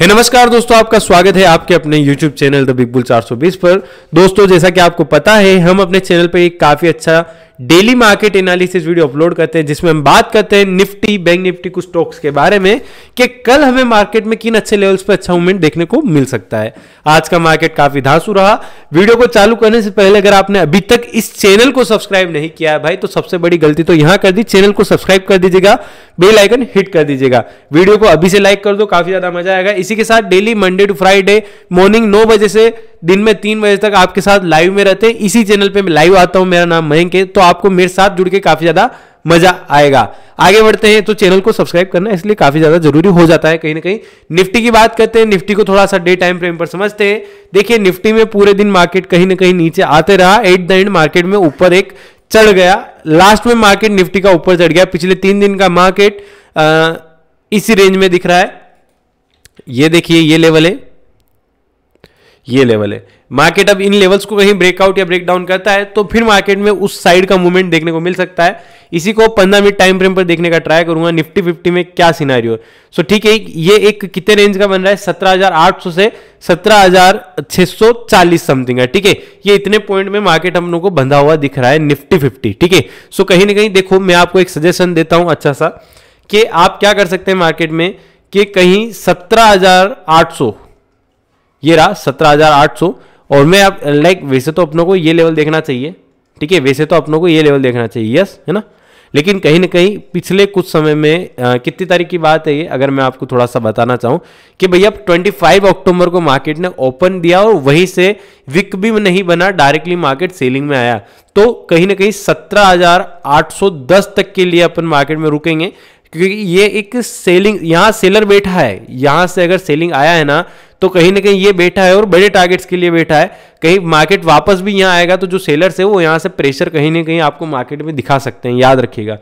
हे hey, नमस्कार दोस्तों आपका स्वागत है आपके अपने YouTube channel the big bull 420 पर दोस्तों जैसा कि आपको पता है हम अपने चैनल पर एक काफी अच्छा daily market analysis video upload करते हैं जिसमें हम बात करते हैं निफ्टी बैंक निफ्टी कुछ स्टॉक्स के बारे में कि कल हमें मार्केट में किन अच्छे लेवल्स पर अच्छा मूवमेंट देखने को मिल सकता है आज का मार्केट काफी धांसू रहा वीडियो को चालू करने से पहले अगर आपने अभी तक इस चैनल को सब्सक्राइब नहीं किया है भाई तो सबसे बड़ी गलती तो यहां कर दी चैनल को सब्सक्राइब कर दीजिएगा बेल आइकन हिट कर दीजिएगा वीडियो को अभी से लाइक कर दो काफी ज्यादा मजा आएगा इसी के साथ daily Monday to Friday morning नौ बजे से दिन में तीन बजे तक आपके साथ लाइव में रहते हैं इसी चैनल पे मैं लाइव आता हूं मेरा नाम मयंक है तो आपको मेरे साथ जुड़ के काफी ज्यादा मजा आएगा आगे बढ़ते हैं तो चैनल को सब्सक्राइब करना इसलिए काफी ज्यादा जरूरी हो जाता है कहीं ना कहीं निफ्टी की बात करते हैं निफ्टी को थोड़ा सा डे टाइम फ्रेम पर समझते हैं देखिए निफ्टी में पूरे दिन मार्केट कहीं ना कहीं नीचे आते रहा एट द एंड मार्केट में ऊपर एक चढ़ गया लास्ट में मार्केट निफ्टी का ऊपर चढ़ गया पिछले तीन दिन का मार्केट इसी रेंज में दिख रहा है ये देखिए ये लेवल है ये लेवल है मार्केट अब इन लेवल्स को कहीं ब्रेकआउट या ब्रेक डाउन करता है तो फिर मार्केट में उस साइड का मूवमेंट देखने को मिल सकता है इसी को पंद्रह मिनट टाइम फ्रेम पर देखने का ट्राई करूंगा निफ्टी फिफ्टी में क्या सिनारियो सो ठीक है ये एक कितने रेंज का बन रहा है सत्रह से सत्रह समथिंग है ठीक है ये इतने पॉइंट में मार्केट हम लोग को बंधा हुआ दिख रहा है निफ्टी फिफ्टी ठीक है सो कहीं ना कहीं देखो मैं आपको एक सजेशन देता हूं अच्छा सा कि आप क्या कर सकते हैं मार्केट में कि कहीं सत्रह हजार आठ सौ ये रहा सत्रह हज़ार आठ और मैं आप लाइक वैसे तो अपनों को ये लेवल देखना चाहिए ठीक है वैसे तो अपनों को ये लेवल देखना चाहिए यस है ना लेकिन कहीं ना कहीं पिछले कुछ समय में कितनी तारीख की बात है ये अगर मैं आपको थोड़ा सा बताना चाहूँ कि भैया 25 अक्टूबर को मार्केट ने ओपन दिया और वहीं से विक भी नहीं बना डायरेक्टली मार्केट सेलिंग में आया तो कहीं ना कहीं 17,810 तक के लिए अपन मार्केट में रुकेंगे क्योंकि ये एक सेलिंग यहाँ सेलर बैठा है यहाँ से अगर सेलिंग आया है ना तो कहीं ना कहीं ये बैठा है और बड़े टारगेट्स के लिए बैठा है कहीं मार्केट वापस भी यहाँ आएगा तो जो सेलर्स है वो यहाँ से प्रेशर कहीं ना कहीं आपको मार्केट में दिखा सकते हैं याद रखिएगा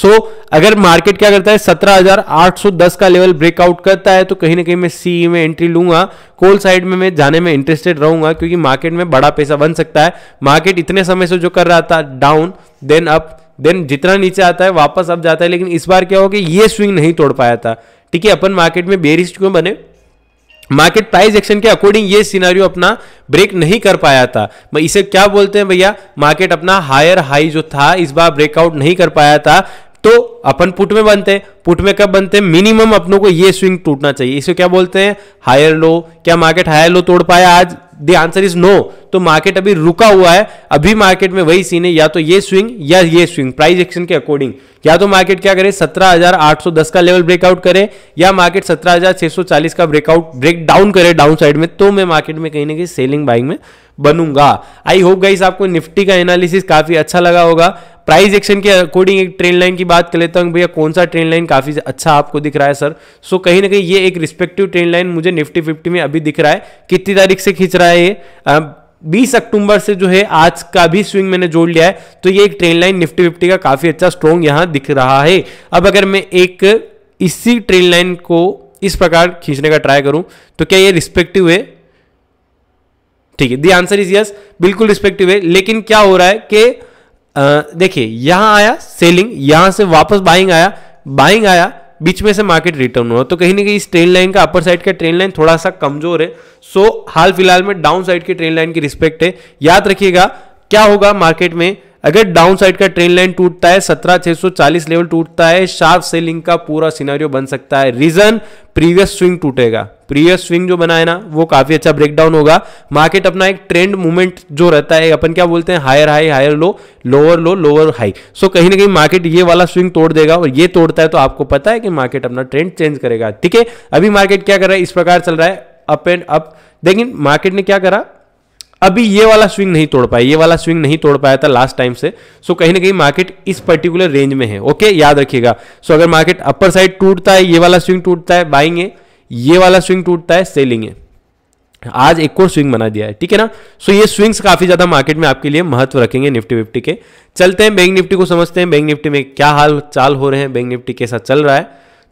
सो so, अगर मार्केट क्या करता है 17,810 का लेवल ब्रेकआउट करता है तो कहीं ना कहीं मैं सी e में एंट्री लूंगा कोल साइड में मैं जाने में इंटरेस्टेड रहूंगा क्योंकि मार्केट में बड़ा पैसा बन सकता है मार्केट इतने समय से जो कर रहा था डाउन देन अप देन जितना नीचे आता है वापस अब जाता है लेकिन इस बार क्या हो गया ये स्विंग नहीं तोड़ पाया था ठीक है अपन मार्केट में बेरिस्ट क्यों बने मार्केट प्राइस एक्शन के अकॉर्डिंग ये सिनारियो अपना ब्रेक नहीं कर पाया था इसे क्या बोलते हैं भैया मार्केट अपना हायर हाई जो था इस बार ब्रेकआउट नहीं कर पाया था तो अपन पुट में बनते हैं पुट में कब बनते हैं मिनिमम अपनों को ये स्विंग टूटना चाहिए इसे क्या बोलते हैं हायर लो क्या मार्केट हायर लो तोड़ पाया आज द आंसर इज नो तो मार्केट अभी रुका हुआ है अभी मार्केट में वही सीन है या तो ये स्विंग या ये स्विंग प्राइस एक्शन के अकॉर्डिंग या तो मार्केट क्या करे 17,810 का लेवल ब्रेकआउट करे या मार्केट 17,640 का ब्रेकआउट ब्रेक डाउन करे डाउन साइड में तो मैं मार्केट में कहीं ना कहीं सेलिंग बाइंग में बनूंगा आई होप गाइस आपको निफ्टी का एनालिसिस काफी अच्छा लगा होगा प्राइस एक्शन के अकॉर्डिंग एक ट्रेंड लाइन की बात कर लेता हूँ भैया कौन सा ट्रेंड लाइन काफी अच्छा आपको दिख रहा है सर सो so, कहीं ना कहीं ये एक रिस्पेक्टिव ट्रेंड लाइन मुझे निफ्टी फिफ्टी में अभी दिख रहा है कितनी तारीख से खींच रहा है ये बीस अक्टूबर से जो है आज का भी स्विंग मैंने जोड़ लिया है तो ये एक ट्रेन लाइन निफ्टी फिफ्टी का काफी अच्छा स्ट्रॉन्ग यहाँ दिख रहा है अब अगर मैं एक इसी ट्रेन लाइन को इस प्रकार खींचने का ट्राई करूं तो क्या ये रिस्पेक्टिव है ठीक है दी आंसर इज यस बिल्कुल रिस्पेक्टिव है लेकिन क्या हो रहा है कि देखिए यहां आया सेलिंग यहां से वापस बाइंग आया बाइंग आया बीच में से मार्केट रिटर्न हुआ तो कहीं ना कहीं इस ट्रेन लाइन का अपर साइड का ट्रेन लाइन थोड़ा सा कमजोर है सो हाल फिलहाल में डाउन साइड की ट्रेन लाइन की रिस्पेक्ट है याद रखिएगा क्या होगा मार्केट में अगर डाउन साइड का ट्रेन लाइन टूटता है सत्रह छह सौ चालीस लेवल टूटता है शार्प सेलिंग का पूरा सिनारियो बन सकता है रीजन प्रीवियस स्विंग टूटेगा प्रीवियस स्विंग जो बनाए ना वो काफी अच्छा ब्रेकडाउन होगा मार्केट अपना एक ट्रेंड मूवमेंट जो रहता है अपन क्या बोलते हैं higher high higher low lower low lower high so कहीं ना कहीं मार्केट ये वाला स्विंग तोड़ देगा और ये तोड़ता है तो आपको पता है कि मार्केट अपना ट्रेंड चेंज करेगा ठीक है अभी मार्केट क्या कर रहा है इस प्रकार चल रहा है अप एंड अप लेकिन मार्केट ने क्या करा अभी ये वाला स्विंग नहीं तोड़ पाया ये वाला स्विंग नहीं तोड़ पाया था लास्ट टाइम से सो कहीं ना कहीं मार्केट इस पर्टिकुलर रेंज में है ओके याद रखिएगा सो अगर मार्केट अपर साइड टूटता है ये वाला स्विंग टूटता है बाइंग है ये वाला स्विंग टूटता है सेलिंग है आज एक और स्विंग बना दिया है ठीक है ना सो ये स्विंग्स काफी ज्यादा मार्केट में आपके लिए महत्व रखेंगे निफ्टी विफ्टी के चलते हैं बैंक निफ्टी को समझते हैं बैंक निफ्टी में क्या हाल चाल हो रहे हैं बैंक निफ्टी कैसा चल रहा है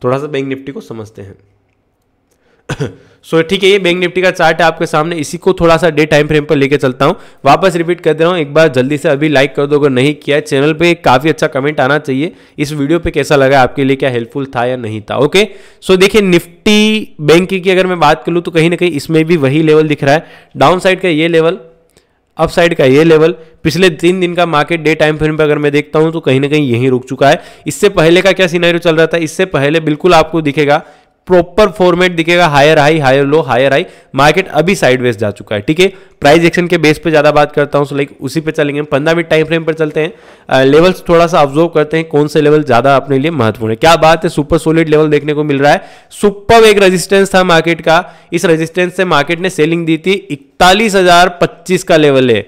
थोड़ा सा बैंक निफ्टी को समझते हैं सो so, ठीक है ये बैंक निफ्टी का चार्ट है आपके सामने इसी को थोड़ा सा डे टाइम फ्रेम पर लेके चलता हूँ वापस रिपीट कर दे रहा हूँ एक बार जल्दी से अभी लाइक कर दो अगर नहीं किया चैनल पे काफ़ी अच्छा कमेंट आना चाहिए इस वीडियो पे कैसा लगा आपके लिए क्या हेल्पफुल था या नहीं था ओके सो देखिए निफ्टी बैंक की अगर मैं बात कर लूँ तो कहीं ना कहीं इसमें भी वही लेवल दिख रहा है डाउन साइड का ये लेवल अप साइड का ये लेवल पिछले तीन दिन का मार्केट डे टाइम फ्रेम पर अगर मैं देखता हूँ तो कहीं ना कहीं यहीं रुक चुका है इससे पहले का क्या सीनारियो चल रहा था इससे पहले बिल्कुल आपको दिखेगा प्रॉपर फॉर्मेट दिखेगा higher high higher low higher high market अभी साइडवेज जा चुका है ठीक है प्राइस एक्शन के बेस पे ज़्यादा बात करता हूं सो लाइक उसी पे चलेंगे पंद्रह मिनट टाइम फ्रेम पर चलते हैं लेवल्स थोड़ा सा ऑब्जर्व करते हैं कौन से लेवल ज़्यादा अपने लिए महत्वपूर्ण है क्या बात है सुपर सोलिड लेवल देखने को मिल रहा है सुपर एक रजिस्टेंस था मार्केट का इस रजिस्टेंस से मार्केट ने सेलिंग दी थी इकतालीस का लेवल है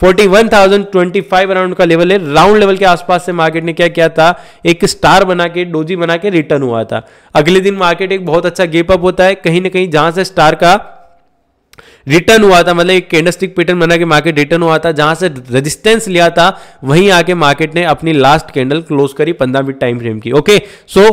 forty one thousand twenty around का लेवल है राउंड लेवल के आसपास से मार्केट ने क्या किया था एक स्टार बना के डोजी बना के रिटर्न हुआ था अगले दिन मार्केट एक बहुत अच्छा गेप अप होता है कहीं ना कहीं जहां से स्टार का रिटर्न हुआ था मतलब एक कैंडलस्टिक पैटर्न बना के मार्केट रिटर्न हुआ था जहां से रेजिस्टेंस लिया था वहीं आके मार्केट ने अपनी लास्ट कैंडल क्लोज करी पंद्रह मिनट टाइम फ्रेम की ओके सो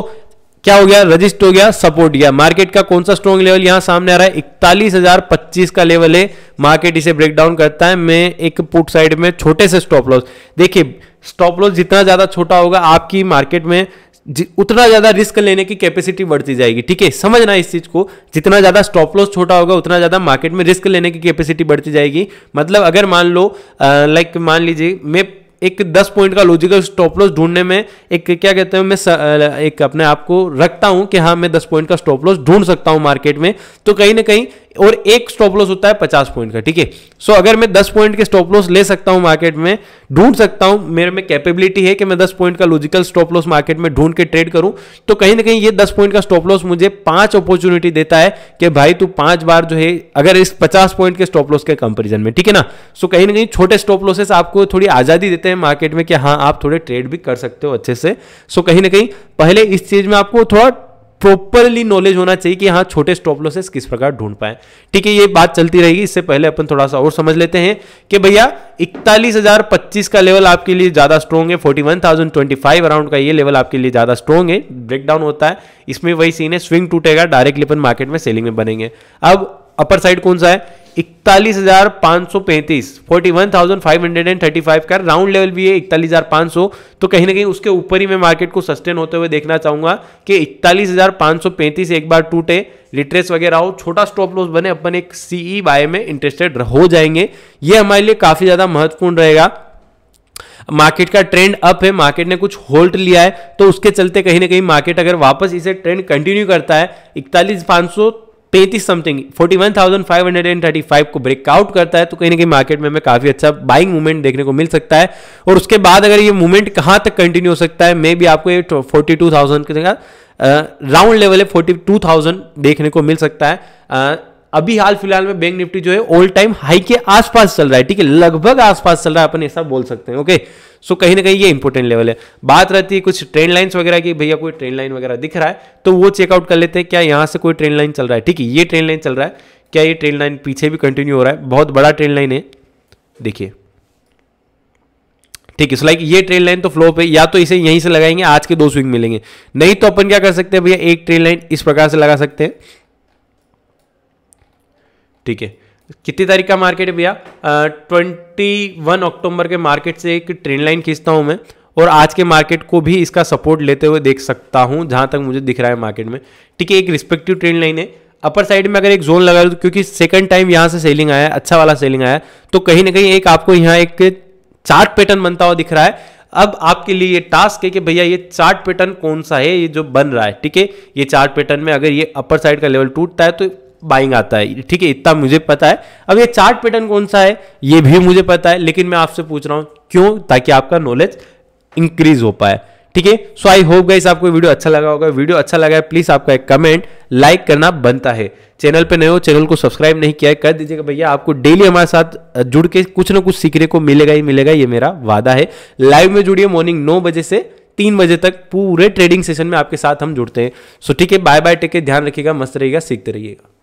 क्या हो गया रजिस्ट हो गया सपोर्ट गया मार्केट का कौन सा स्ट्रॉन्ग लेवल यहां सामने आ रहा है इकतालीस हजार पच्चीस का लेवल है मार्केट इसे ब्रेक डाउन करता है मैं एक पुट साइड में छोटे से स्टॉप लॉस देखिए स्टॉप लॉस जितना ज्यादा छोटा होगा आपकी मार्केट में उतना ज्यादा रिस्क लेने की कैपेसिटी बढ़ती जाएगी ठीक है समझना इस चीज को जितना ज्यादा स्टॉप लॉस छोटा होगा उतना ज्यादा मार्केट में रिस्क लेने की कैपेसिटी बढ़ती जाएगी मतलब अगर मान लो लाइक मान लीजिए मैं एक दस पॉइंट का लॉजिकल स्टॉप लॉस ढूंढने में एक क्या कहते हैं मैं एक अपने आप को रखता हूं कि हाँ मैं दस पॉइंट का स्टॉप लॉस ढूंढ सकता हूं मार्केट में तो कहीं ना कहीं और एक स्टॉप लॉस होता है पचास पॉइंट का ठीक है सो अगर मैं दस पॉइंट के स्टॉप लॉस ले सकता हूं मार्केट में ढूंढ सकता हूं मेरे में कैपेबिलिटी है कि मैं दस पॉइंट का लॉजिकल स्टॉप लॉस मार्केट में ढूंढ के ट्रेड करूं तो कहीं ना कहीं ये दस पॉइंट का स्टॉप लॉस मुझे पांच अपॉर्चुनिटी देता है कि भाई तू पांच बार जो है अगर इस पचास पॉइंट के स्टॉप लॉस के कंपेरिजन में ठीक है ना सो कहीं ना कहीं छोटे स्टॉप लॉसेस आपको थोड़ी आजादी देते हैं मार्केट में कि हाँ आप थोड़े ट्रेड भी कर सकते हो अच्छे से सो कहीं ना कहीं पहले इस चीज में आपको थोड़ा प्रॉपरली नॉलेज होना चाहिए कि हाँ छोटे स्टॉप लॉसेस किस प्रकार ढूंढ पाए ठीक है ये बात चलती रहेगी इससे पहले अपन थोड़ा सा और समझ लेते हैं कि भैया इकतालीस हजार पच्चीस का लेवल आपके लिए ज़्यादा स्ट्रॉन्ग है forty one thousand twenty five around का ये लेवल आपके लिए ज़्यादा स्ट्रॉन्ग है ब्रेकडाउन होता है इसमें वही सीन है स्विंग टूटेगा डायरेक्टली अपन मार्केट में सेलिंग में बनेंगे अब अपर साइड कौन सा है इकतालीस हजार पांच सौ पैंतीस forty one thousand five hundred and thirty five का राउंड लेवल भी है इकतालीस हजार पांच सौ तो कहीं ना कहीं उसके ऊपर ही मैं मार्केट को सस्टेन होते हुए देखना चाहूंगा कि इकतालीस हजार पांच सौ पैंतीस एक बार टूटे रिट्रेस वगैरह हो छोटा स्टॉप लॉस बने अपन एक सीई बाय e में इंटरेस्टेड हो जाएंगे ये हमारे लिए काफी ज्यादा महत्वपूर्ण रहेगा मार्केट का ट्रेंड अप है मार्केट ने कुछ होल्ड लिया है तो उसके चलते कहीं ना कहीं मार्केट अगर वापस इसे ट्रेंड कंटिन्यू करता है इकतालीस पांच सौ पैंतीस something forty one thousand five hundred and thirty five को ब्रेकआउट करता है तो कहीं ना कहीं मार्केट में हमें काफी अच्छा बाइंग मूवमेंट देखने को मिल सकता है और उसके बाद अगर ये मूवमेंट कहां तक कंटिन्यू हो सकता है मे भी आपको ये फोर्टी टू थाउजेंड के जगह राउंड लेवल है फोर्टी टू थाउजेंड देखने को मिल सकता है अभी हाल फिलहाल में बैंक निफ्टी जो है ऑल टाइम हाई के आसपास चल रहा है ठीक है लगभग आसपास चल रहा है अपन ऐसा बोल सकते हैं ओके सो कहीं ना कहीं ये इंपॉर्टेंट लेवल है बात रहती है कुछ ट्रेंड लाइन्स वगैरह की भैया कोई ट्रेंड लाइन वगैरह दिख रहा है तो वो चेकआउट कर लेते हैं क्या यहाँ से कोई ट्रेंड लाइन चल रहा है ठीक है ये ट्रेंड लाइन चल रहा है क्या ये ट्रेंड लाइन पीछे भी कंटिन्यू हो रहा है बहुत बड़ा ट्रेंड लाइन है देखिए ठीक है लाइक ये ट्रेन लाइन तो फ्लो पे या तो इसे यहीं से लगाएंगे आज के दो स्विंग मिलेंगे नहीं तो अपन क्या कर सकते हैं भैया एक ट्रेन लाइन इस प्रकार से लगा सकते हैं ठीक है कितनी तारीख का मार्केट है भैया ट्वेंटी वन अक्टूबर के मार्केट से एक ट्रेंड लाइन खींचता हूँ मैं और आज के मार्केट को भी इसका सपोर्ट लेते हुए देख सकता हूँ जहाँ तक मुझे दिख रहा है मार्केट में ठीक है एक रिस्पेक्टिव ट्रेंड लाइन है अपर साइड में अगर एक जोन लगा तो क्योंकि सेकंड टाइम यहाँ से सेलिंग आया अच्छा वाला सेलिंग आया तो कहीं ना कहीं एक आपको यहाँ एक चार्ट पैटर्न बनता हुआ दिख रहा है अब आपके लिए ये टास्क है कि भैया ये चार्ट पैटर्न कौन सा है ये जो बन रहा है ठीक है ये चार्ट पैटर्न में अगर ये अपर साइड का लेवल टूटता है तो बाइंग आता है ठीक है इतना मुझे पता है अब ये चार्ट पैटर्न कौन सा है ये भी मुझे पता है लेकिन मैं आपसे पूछ रहा हूं क्यों ताकि आपका नॉलेज इंक्रीज हो पाए ठीक है सो आई होप गाइस आपको वीडियो अच्छा लगा होगा वीडियो अच्छा लगा है प्लीज आपका एक कमेंट लाइक करना बनता है चैनल पे नए हो चैनल को सब्सक्राइब नहीं किया है कर दीजिएगा भैया आपको डेली हमारे साथ जुड़ के कुछ ना कुछ सीखने को मिलेगा ही मिलेगा ये मेरा वादा है लाइव में जुड़िए मॉर्निंग नौ बजे से तीन बजे तक पूरे ट्रेडिंग सेशन में आपके साथ हम जुड़ते हैं सो ठीक है बाय बाय टेक के ध्यान रखिएगा मस्त रहिएगा सीखते रहिएगा